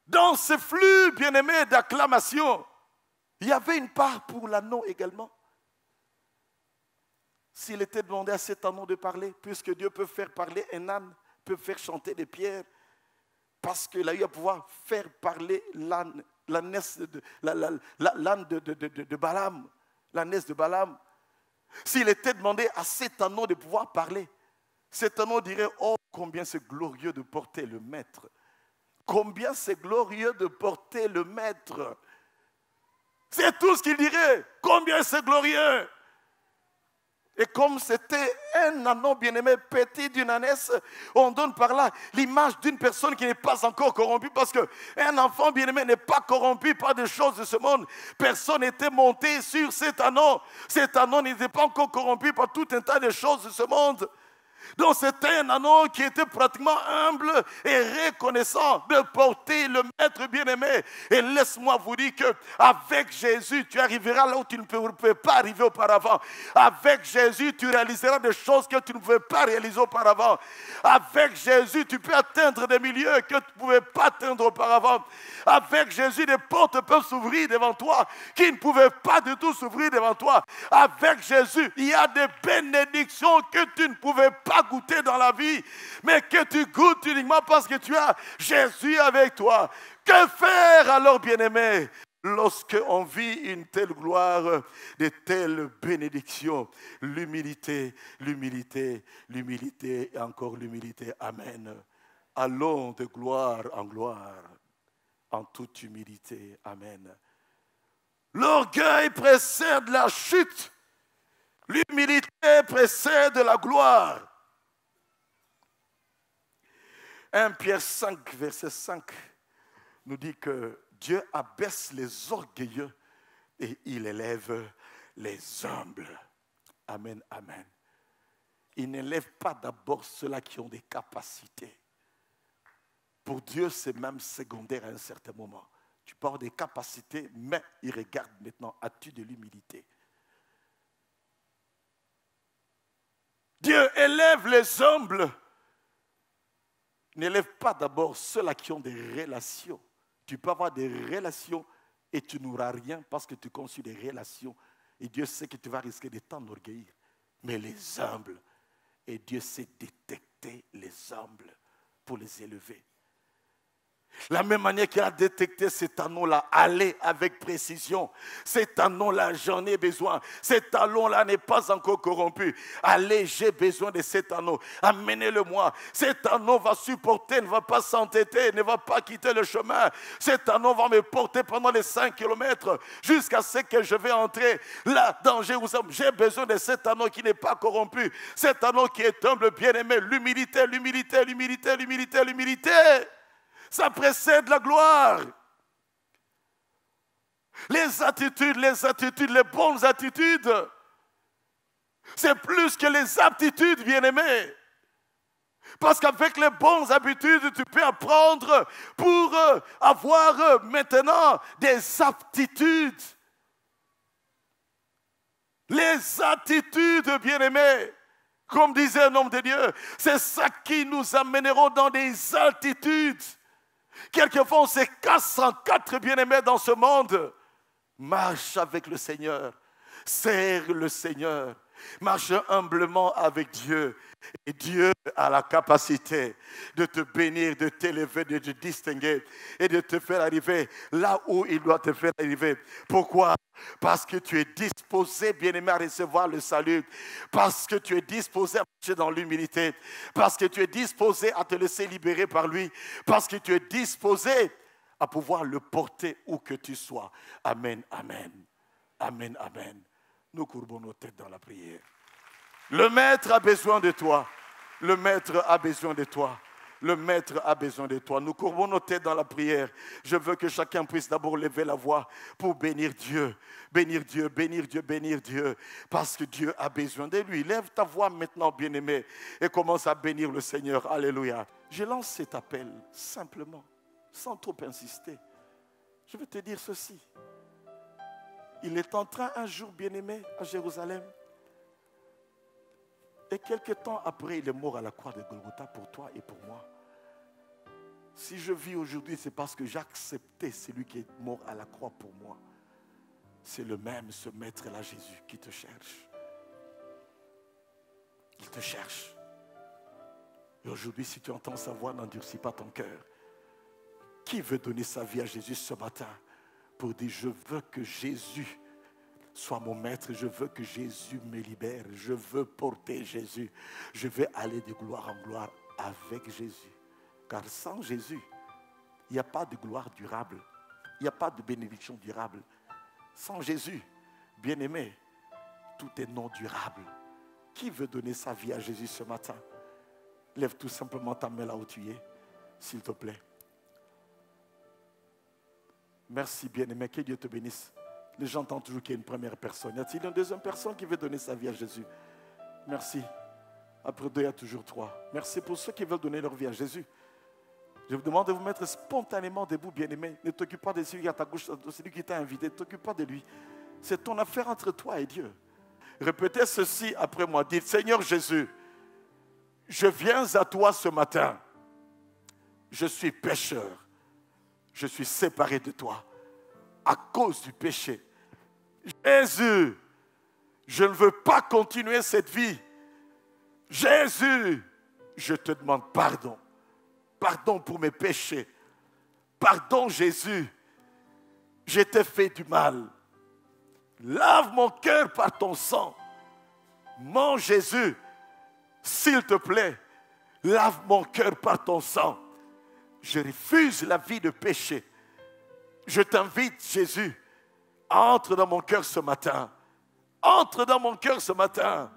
Speaker 1: dans ces flux bien-aimé d'acclamations, il y avait une part pour l'anneau également. S'il était demandé à cet anneau de parler, puisque Dieu peut faire parler un âne, peut faire chanter des pierres, parce qu'il a eu à pouvoir faire parler l'âne, de, la, la, de, Balaam, de Balaam. S'il était demandé à cet anneau de pouvoir parler, cet anneau dirait, oh, combien c'est glorieux de porter le maître. Combien c'est glorieux de porter le maître. C'est tout ce qu'il dirait. Combien c'est glorieux. Et comme c'était un anneau bien-aimé petit d'une ânesse, on donne par là l'image d'une personne qui n'est pas encore corrompue parce qu'un enfant bien-aimé n'est pas corrompu par des choses de ce monde. Personne n'était monté sur cet anneau. Cet anneau n'était pas encore corrompu par tout un tas de choses de ce monde. Donc c'était un anon qui était pratiquement humble et reconnaissant de porter le maître bien-aimé. Et laisse-moi vous dire que avec Jésus, tu arriveras là où tu ne pouvais pas arriver auparavant. Avec Jésus, tu réaliseras des choses que tu ne pouvais pas réaliser auparavant. Avec Jésus, tu peux atteindre des milieux que tu ne pouvais pas atteindre auparavant. Avec Jésus, des portes peuvent s'ouvrir devant toi qui ne pouvaient pas du tout s'ouvrir devant toi. Avec Jésus, il y a des bénédictions que tu ne pouvais pas Goûter dans la vie, mais que tu goûtes uniquement parce que tu as Jésus avec toi. Que faire alors, bien-aimé Lorsqu'on vit une telle gloire, de telles bénédictions, l'humilité, l'humilité, l'humilité et encore l'humilité. Amen. Allons de gloire en gloire, en toute humilité. Amen. L'orgueil précède la chute. L'humilité précède la gloire. 1 Pierre 5, verset 5 nous dit que Dieu abaisse les orgueilleux et il élève les humbles. Amen, amen. Il n'élève pas d'abord ceux-là qui ont des capacités. Pour Dieu, c'est même secondaire à un certain moment. Tu parles des capacités, mais il regarde maintenant, as-tu de l'humilité Dieu élève les humbles n'élève pas d'abord ceux-là qui ont des relations. Tu peux avoir des relations et tu n'auras rien parce que tu conçus des relations. Et Dieu sait que tu vas risquer de t'enorgueillir. Mais les humbles, et Dieu sait détecter les humbles pour les élever. La même manière qu'il a détecté cet anneau là allez avec précision. Cet anneau là j'en ai besoin. Cet anneau là n'est pas encore corrompu. Allez, j'ai besoin de cet anneau. Amenez-le moi. Cet anneau va supporter, ne va pas s'entêter, ne va pas quitter le chemin. Cet anneau va me porter pendant les 5 kilomètres jusqu'à ce que je vais entrer là dans Jérusalem. J'ai besoin de cet anneau qui n'est pas corrompu. Cet anneau qui est humble, bien-aimé. L'humilité, l'humilité, l'humilité, l'humilité, l'humilité ça précède la gloire. Les attitudes, les attitudes, les bonnes attitudes, c'est plus que les aptitudes, bien aimées. Parce qu'avec les bonnes habitudes, tu peux apprendre pour euh, avoir euh, maintenant des aptitudes. Les attitudes, bien-aimés, comme disait un homme de Dieu, c'est ça qui nous amènera dans des altitudes. Quelquefois, on se casse quatre bien-aimés dans ce monde. Marche avec le Seigneur. Serre le Seigneur. Marche humblement avec Dieu et Dieu a la capacité de te bénir, de t'élever, de te distinguer et de te faire arriver là où il doit te faire arriver. Pourquoi Parce que tu es disposé, bien-aimé, à recevoir le salut. Parce que tu es disposé à marcher dans l'humilité. Parce que tu es disposé à te laisser libérer par lui. Parce que tu es disposé à pouvoir le porter où que tu sois. Amen, amen. Amen, amen. Nous courbons nos têtes dans la prière. Le maître a besoin de toi. Le maître a besoin de toi. Le maître a besoin de toi. Nous courbons nos têtes dans la prière. Je veux que chacun puisse d'abord lever la voix pour bénir Dieu. Bénir Dieu, bénir Dieu, bénir Dieu. Parce que Dieu a besoin de lui. Lève ta voix maintenant, bien-aimé, et commence à bénir le Seigneur. Alléluia. Je lance cet appel simplement, sans trop insister. Je veux te dire ceci. Il est en train un jour, bien-aimé, à Jérusalem, et quelques temps après, il est mort à la croix de Golgotha pour toi et pour moi. Si je vis aujourd'hui, c'est parce que j'acceptais celui qui est mort à la croix pour moi. C'est le même, ce maître-là, Jésus, qui te cherche. Il te cherche. Et aujourd'hui, si tu entends sa voix, n'endurcis pas ton cœur. Qui veut donner sa vie à Jésus ce matin pour dire, je veux que Jésus sois mon maître. Je veux que Jésus me libère. Je veux porter Jésus. Je veux aller de gloire en gloire avec Jésus. Car sans Jésus, il n'y a pas de gloire durable. Il n'y a pas de bénédiction durable. Sans Jésus, bien-aimé, tout est non durable. Qui veut donner sa vie à Jésus ce matin Lève tout simplement ta main là où tu es, s'il te plaît. Merci bien-aimé, que Dieu te bénisse. Les gens entendent toujours qu'il y a une première personne. Y a-t-il une deuxième personne qui veut donner sa vie à Jésus Merci. Après deux, il y a toujours trois. Merci pour ceux qui veulent donner leur vie à Jésus. Je vous demande de vous mettre spontanément debout, bien-aimé. Ne t'occupe pas de celui à ta gauche, de celui qui t'a invité. Ne t'occupe pas de lui. C'est ton affaire entre toi et Dieu. Répétez ceci après moi. Dites, Seigneur Jésus, je viens à toi ce matin. Je suis pécheur. Je suis séparé de toi à cause du péché. Jésus, je ne veux pas continuer cette vie. Jésus, je te demande pardon. Pardon pour mes péchés. Pardon Jésus, je t'ai fait du mal. Lave mon cœur par ton sang. Mon Jésus, s'il te plaît, lave mon cœur par ton sang. Je refuse la vie de péché. Je t'invite, Jésus, entre dans mon cœur ce matin. Entre dans mon cœur ce matin.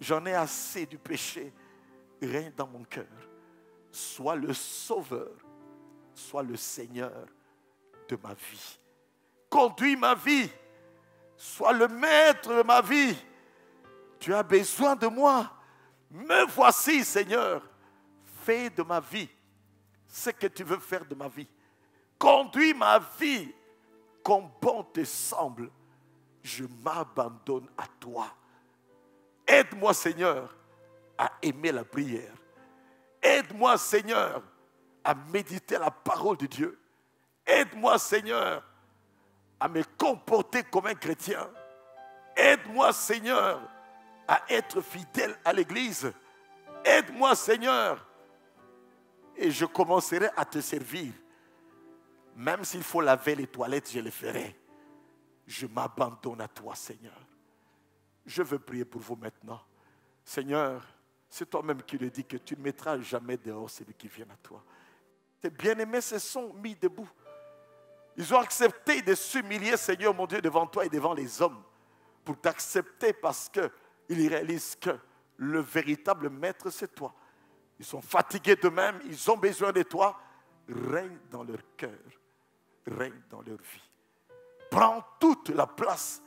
Speaker 1: J'en ai assez du péché. Rien dans mon cœur. Sois le sauveur. Sois le Seigneur de ma vie. Conduis ma vie. Sois le maître de ma vie. Tu as besoin de moi. Me voici, Seigneur. Fais de ma vie ce que tu veux faire de ma vie. Conduis ma vie comme bon te semble. Je m'abandonne à toi. Aide-moi, Seigneur, à aimer la prière. Aide-moi, Seigneur, à méditer la parole de Dieu. Aide-moi, Seigneur, à me comporter comme un chrétien. Aide-moi, Seigneur, à être fidèle à l'Église. Aide-moi, Seigneur, et je commencerai à te servir même s'il faut laver les toilettes, je les ferai. Je m'abandonne à toi, Seigneur. Je veux prier pour vous maintenant. Seigneur, c'est toi-même qui le dis que tu ne mettras jamais dehors celui qui vient à toi. Tes bien-aimés se sont mis debout. Ils ont accepté de s'humilier, Seigneur mon Dieu, devant toi et devant les hommes, pour t'accepter parce qu'ils réalisent que le véritable maître, c'est toi. Ils sont fatigués d'eux-mêmes, ils ont besoin de toi. Règne dans leur cœur règne dans leur vie. Prends toute la place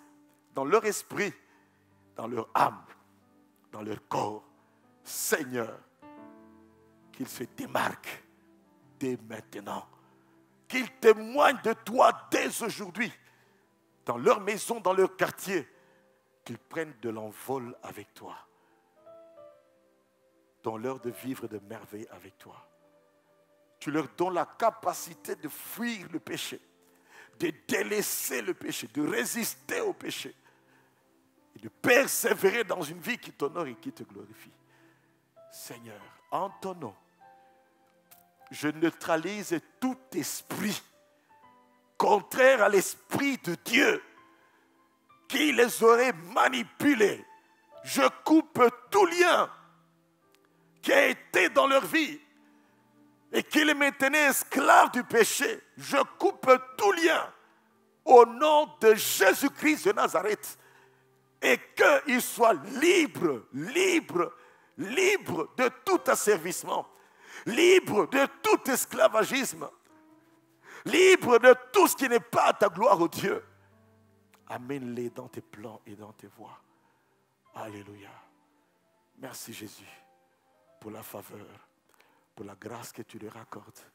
Speaker 1: dans leur esprit, dans leur âme, dans leur corps. Seigneur, qu'ils se démarquent dès maintenant. Qu'ils témoignent de toi dès aujourd'hui, dans leur maison, dans leur quartier. Qu'ils prennent de l'envol avec toi. Dans l'heure de vivre de merveille avec toi tu leur donnes la capacité de fuir le péché, de délaisser le péché, de résister au péché et de persévérer dans une vie qui t'honore et qui te glorifie. Seigneur, en ton nom, je neutralise tout esprit contraire à l'esprit de Dieu qui les aurait manipulés. Je coupe tout lien qui a été dans leur vie et qu'il tenait esclave du péché, je coupe tout lien au nom de Jésus-Christ de Nazareth et qu'il soit libre, libre, libre de tout asservissement, libre de tout esclavagisme, libre de tout ce qui n'est pas à ta gloire, oh Dieu. Amène-les dans tes plans et dans tes voies. Alléluia. Merci Jésus pour la faveur la grâce que tu leur raccordes.